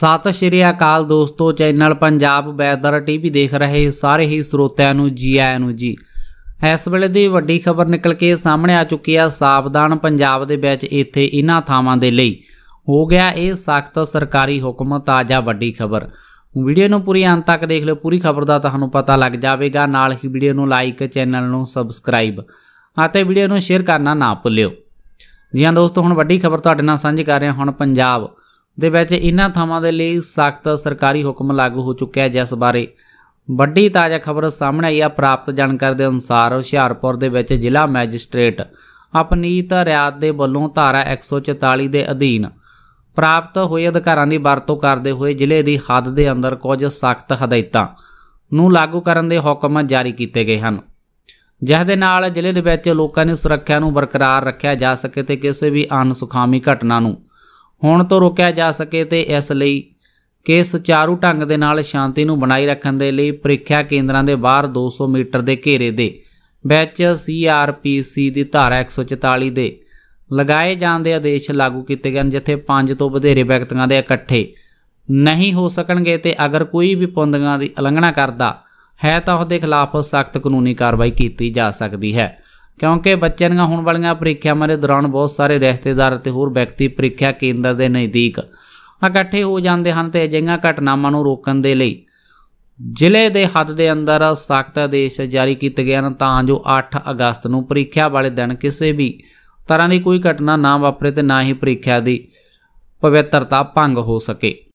ਸਤਿ ਸ਼੍ਰੀ ਅਕਾਲ ਦੋਸਤੋ channel Punjab weather TV ਦੇਖ ਰਹੇ ਸਾਰੇ ਹੀ ਸਰੋਤਿਆਂ ਨੂੰ ਜੀ ਆਇਆਂ ਨੂੰ ਜੀ ਇਸ ਵੇਲੇ ਦੀ ਵੱਡੀ ਖਬਰ ਨਿਕਲ ਕੇ ਸਾਹਮਣੇ ਆ ਚੁੱਕੀ ਆ ਸਾਵਧਾਨ ਪੰਜਾਬ ਦੇ ਵਿੱਚ ਇੱਥੇ ਇਹਨਾਂ ਥਾਵਾਂ ਦੇ ਲਈ ਹੋ ਗਿਆ ਇਹ ਸਖਤ ਸਰਕਾਰੀ ਹੁਕਮ ਤਾਜ਼ਾ ਵੱਡੀ ਖਬਰ ਵੀਡੀਓ ਨੂੰ ਪੂਰੀ ਅੰਤ ਤੱਕ ਦੇਖ ਲਓ ਪੂਰੀ ਖਬਰ ਦਾ ਤੁਹਾਨੂੰ ਪਤਾ ਲੱਗ ਜਾਵੇਗਾ ਨਾਲ ਹੀ ਵੀਡੀਓ ਨੂੰ ਲਾਈਕ ਚੈਨਲ ਨੂੰ ਸਬਸਕ੍ਰਾਈਬ ਅਤੇ ਵੀਡੀਓ ਨੂੰ ਸ਼ੇਅਰ ਕਰਨਾ ਨਾ ਭੁੱਲਿਓ ਜੀ ਹਾਂ ਦੋਸਤੋ ਹੁਣ ਵੱਡੀ ਖਬਰ ਤੁਹਾਡੇ ਨਾਲ ਸਾਂਝੀ ਕਰ ਰਹੇ ਹਾਂ ਹੁਣ ਪੰਜਾਬ ਦੇ ਵਿੱਚ ਇਹਨਾਂ ਥਾਵਾਂ ਦੇ ਲਈ ਸਖਤ ਸਰਕਾਰੀ ਹੁਕਮ ਲਾਗੂ ਹੋ ਚੁੱਕਿਆ ਹੈ ਜਿਸ ਬਾਰੇ ਵੱਡੀ ਤਾਜ਼ਾ ਖਬਰ ਸਾਹਮਣੇ ਆਈ ਆ ਪ੍ਰਾਪਤ ਜਾਣਕਾਰੀ ਦੇ ਅਨੁਸਾਰ ਹੁਸ਼ਿਆਰਪੁਰ ਦੇ ਵਿੱਚ ਜ਼ਿਲ੍ਹਾ ਮੈਜਿਸਟ੍ਰੇਟ ਅਪਨੀਤ ਰਿਆਤ ਦੇ ਵੱਲੋਂ ਧਾਰਾ 144 ਦੇ ਅਧੀਨ ਪ੍ਰਾਪਤ ਹੋਏ ਅਧਿਕਾਰਾਂ ਦੀ ਵਰਤੋਂ ਕਰਦੇ ਹੋਏ ਜ਼ਿਲ੍ਹੇ ਦੀ ਹੱਦ ਦੇ ਅੰਦਰ ਕੁਝ ਸਖਤ ਹਦਾਇਤਾਂ ਨੂੰ ਲਾਗੂ ਕਰਨ ਦੇ ਹੁਕਮ ਜਾਰੀ ਕੀਤੇ ਗਏ ਹਨ ਜਿਸ ਦੇ ਨਾਲ ਜ਼ਿਲ੍ਹੇ ਦੇ ਵਿੱਚ ਲੋਕਾਂ ਦੀ ਸੁਰੱਖਿਆ ਨੂੰ ਬਰਕਰਾਰ ਰੱਖਿਆ ਜਾ ਸਕੇ ਤੇ ਕਿਸੇ ਵੀ ਅਨਸੁਖਾਮੀ ਘਟਨਾ ਨੂੰ ਹੁਣ ਤੋਂ ਰੋਕਿਆ ਜਾ ਸਕੇ ਤੇ ਇਸ ਲਈ ਕਿ ਸੁਚਾਰੂ ਢੰਗ ਦੇ ਨਾਲ ਸ਼ਾਂਤੀ ਨੂੰ ਬਣਾਈ ਰੱਖਣ ਦੇ ਲਈ ਪ੍ਰੀਖਿਆ ਕੇਂਦਰਾਂ ਦੇ ਬਾਹਰ 200 ਮੀਟਰ ਦੇ ਘੇਰੇ ਦੇ ਵਿੱਚ ਸੀਆਰਪੀਸੀ ਦੀ ਧਾਰਾ 144 ਦੇ ਲਗਾਏ ਜਾਣ ਦੇ ਆਦੇਸ਼ ਲਾਗੂ ਕੀਤੇ ਗਏ ਜਿੱਥੇ 5 ਤੋਂ ਵਧੇਰੇ ਵਿਅਕਤੀਆਂ ਦੇ ਇਕੱਠੇ ਨਹੀਂ ਹੋ ਸਕਣਗੇ ਤੇ ਅਗਰ ਕੋਈ ਵੀ ਪੁੰਦਗਾਂ ਦੀ ਉਲੰਘਣਾ ਕਰਦਾ ਹੈ ਤਾਂ ਉਸ ਦੇ ਖਿਲਾਫ ਸਖਤ ਕਾਨੂੰਨੀ ਕਾਰਵਾਈ ਕੀਤੀ ਜਾ ਸਕਦੀ ਹੈ ਕਿਉਂਕਿ ਬੱਚਿਆਂ ਦੀਆਂ ਹੋਣ ਵਾਲੀਆਂ ਪ੍ਰੀਖਿਆਵਾਂ ਦੇ ਦੌਰਾਨ ਬਹੁਤ ਸਾਰੇ ਰਿਸ਼ਤੇਦਾਰ ਅਤੇ ਹੋਰ ਵਿਅਕਤੀ ਪ੍ਰੀਖਿਆ ਕੇਂਦਰ ਦੇ ਨਜ਼ਦੀਕ ਇਕੱਠੇ ਹੋ ਜਾਂਦੇ ਹਨ ਤੇ ਅਜਿਹੀਆਂ ਘਟਨਾਵਾਂ ਨੂੰ ਰੋਕਣ ਦੇ ਲਈ ਜ਼ਿਲ੍ਹੇ ਦੇ ਹੱਦ ਦੇ ਅੰਦਰ ਸਖਤ ਆਦੇਸ਼ ਜਾਰੀ ਕੀਤੇ ਗਏ ਹਨ ਤਾਂ ਜੋ 8 ਅਗਸਤ ਨੂੰ ਪ੍ਰੀਖਿਆ ਵਾਲੇ ਦਿਨ ਕਿਸੇ ਵੀ ਤਰ੍ਹਾਂ ਦੀ ਕੋਈ ਘਟਨਾ ਨਾ ਵਾਪਰੇ ਤੇ ਨਾ ਹੀ ਪ੍ਰੀਖਿਆ ਦੀ ਪਵਿੱਤਰਤਾ ਭੰਗ ਹੋ ਸਕੇ